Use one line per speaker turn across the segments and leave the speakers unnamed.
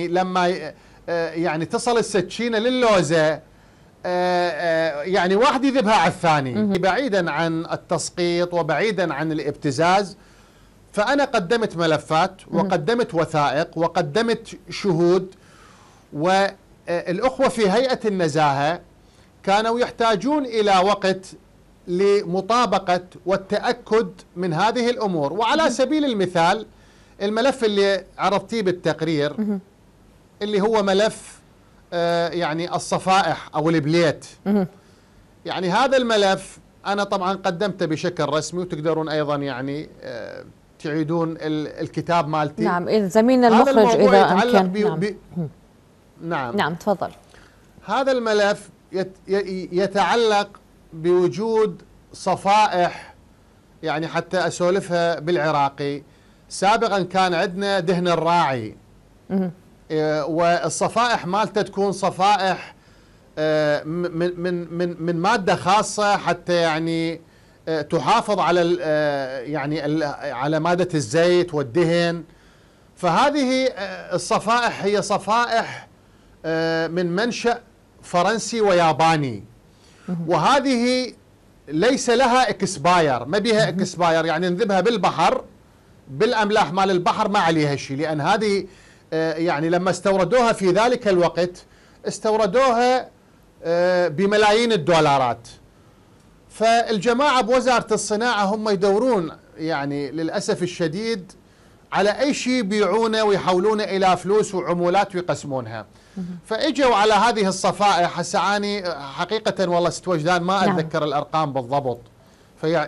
يعني لما آه، يعني تصل السكينه للوزه آه، آه، يعني واحد يذبها على الثاني بعيدا عن التسقيط وبعيدا عن الابتزاز فانا قدمت ملفات وقدمت وثائق وقدمت شهود والاخوه في هيئه النزاهه كانوا يحتاجون الى وقت لمطابقه والتاكد من هذه الامور وعلى سبيل المثال الملف اللي عرضتيه بالتقرير اللي هو ملف آه، يعني الصفائح أو البليت يعني هذا الملف أنا طبعا قدمته بشكل رسمي وتقدرون أيضا يعني آه، تعيدون الكتاب مالتي نعم زميلنا المخرج إذا أمكن بي نعم. بي نعم نعم تفضل هذا الملف يتعلق بوجود صفائح يعني حتى أسولفها بالعراقي سابقا كان عندنا دهن الراعي آه، والصفائح مالته تكون صفائح آه، من من من من ماده خاصه حتى يعني آه، تحافظ على يعني على ماده الزيت والدهن فهذه الصفائح هي صفائح من منشا فرنسي وياباني وهذه ليس لها اكسباير ما بيها اكسباير يعني نذبها بالبحر بالاملاح مال البحر ما عليها شيء لان هذه آه، يعني لما استوردوها في ذلك الوقت استوردوها آه، بملايين الدولارات فالجماعة بوزارة الصناعة هم يدورون يعني للأسف الشديد على أي شيء يبيعونه ويحولونه إلى فلوس وعمولات ويقسمونها فاجوا على هذه الصفائح هسه حقيقة والله ست وجدان ما نعم. أتذكر الأرقام بالضبط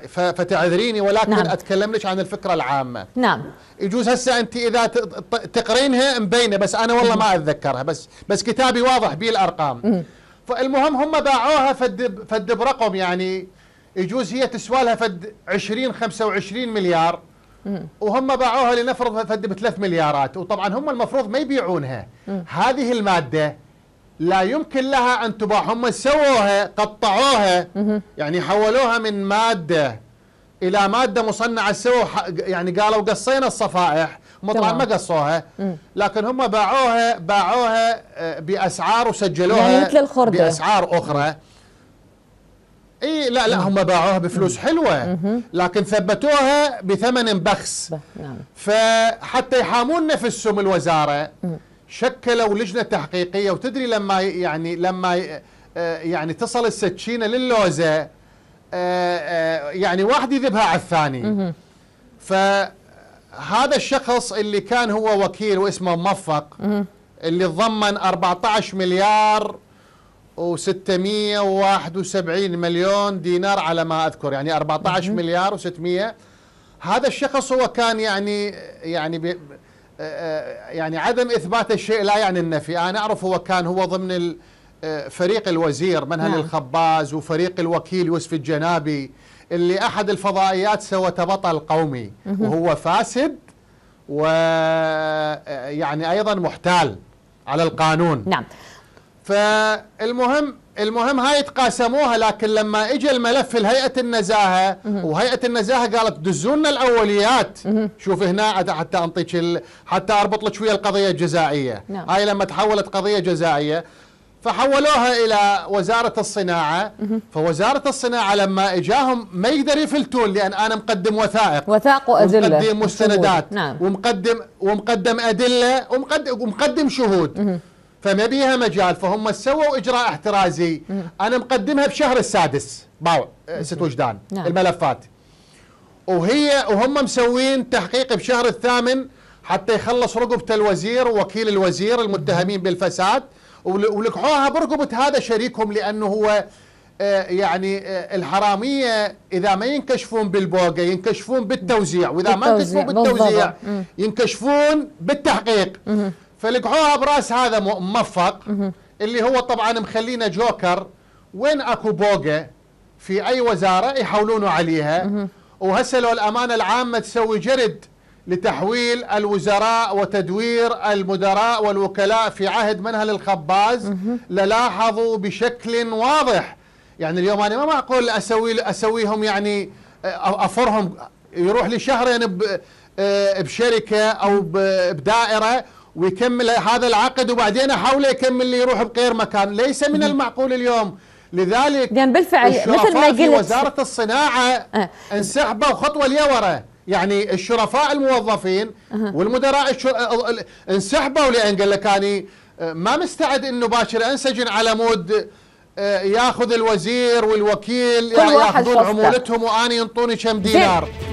فتعذريني ولكن نعم. اتكلم لك عن الفكره العامه نعم يجوز هسه انت اذا تقرينها مبينه بس انا والله ما اتذكرها بس بس كتابي واضح به الارقام فالمهم هم باعوها فد فد برقم يعني يجوز هي تسوالها فد 20 25 مليار وهم باعوها لنفرض فد ب 3 مليارات وطبعا هم المفروض ما يبيعونها هذه الماده لا يمكن لها أن تباع هم سووها قطعوها يعني حولوها من مادة إلى مادة مصنعة سووا يعني قالوا قصينا الصفائح هم طبعا ما قصوها لكن هم باعوها باعوها آه، بأسعار وسجلوها يعني مثل الخردة بأسعار أخرى اي لا لا هم باعوها بفلوس حلوه لكن ثبتوها بثمن بخس نعم. فحتى يحامون نفسهم الوزاره شكلوا لجنه تحقيقيه وتدري لما يعني لما آه، يعني تصل السكينه للوزه آه، آه، يعني واحد يذبها على الثاني فهذا الشخص اللي كان هو وكيل واسمه موفق اللي ضمن 14 مليار و671 مليون دينار على ما اذكر يعني 14 مليار و600 هذا الشخص هو كان يعني يعني يعني عدم إثبات الشيء لا يعني النفي أنا أعرف هو كان هو ضمن آه، فريق الوزير منهل نعم. الخباز وفريق الوكيل يوسف الجنابي اللي أحد الفضائيات سوى تبطل قومي وهو فاسد ويعني آه، أيضا محتال على القانون نعم فالمهم المهم هاي تقاسموها لكن لما اجى الملف لهيئه النزاهه وهيئه النزاهه قالت دزونا الاوليات شوف هنا حتى انطيك حتى اربط لك ويا القضيه الجزائيه نعم. هاي لما تحولت قضيه جزائيه فحولوها الى وزاره الصناعه فوزاره الصناعه لما اجاهم ما يقدر يفلتون لان انا مقدم وثائق وثائق وادله مقدم مستندات نعم. ومقدم ومقدم ادله ومقدم, ومقدم شهود فما بيها مجال فهم سووا اجراء احترازي انا مقدمها بشهر السادس باو ست وجدان نعم. الملفات وهي وهم مسوين تحقيق بشهر الثامن حتى يخلص رقبة الوزير ووكيل الوزير المتهمين بالفساد ولقحوها برقبة هذا شريكهم لأنه هو آه، يعني آه، الحرامية إذا ما ينكشفون بالبوقة ينكشفون بالتوزيع وإذا ما ينكشفون بالتوزيع ينكشفون بالتحقيق فلقعوها براس هذا موفق اللي هو طبعا مخلينا جوكر وين اكو بوقه في اي وزاره يحولونه عليها وهسه لو الامانه العامه تسوي جرد لتحويل الوزراء وتدوير المدراء والوكلاء في عهد منهل الخباز للاحظوا بشكل واضح يعني اليوم انا ما معقول اسوي اسويهم يعني افرهم يروح لي شهرين آه، بشركه او بدائره ويكمل هذا العقد وبعدين احاوله يكمل لي يروح بغير مكان ليس من المعقول اليوم لذلك يعني بالفعل مثل ما قلت وزاره الصناعه أه. انسحبوا خطوه لورا يعني الشرفاء الموظفين أه. والمدراء الشر... انسحبوا لان قال لك اني أه، ما مستعد انه باشر انسجن على مود أه، ياخذ الوزير والوكيل يعني ياخذون عمولتهم واني ينطوني كم دينار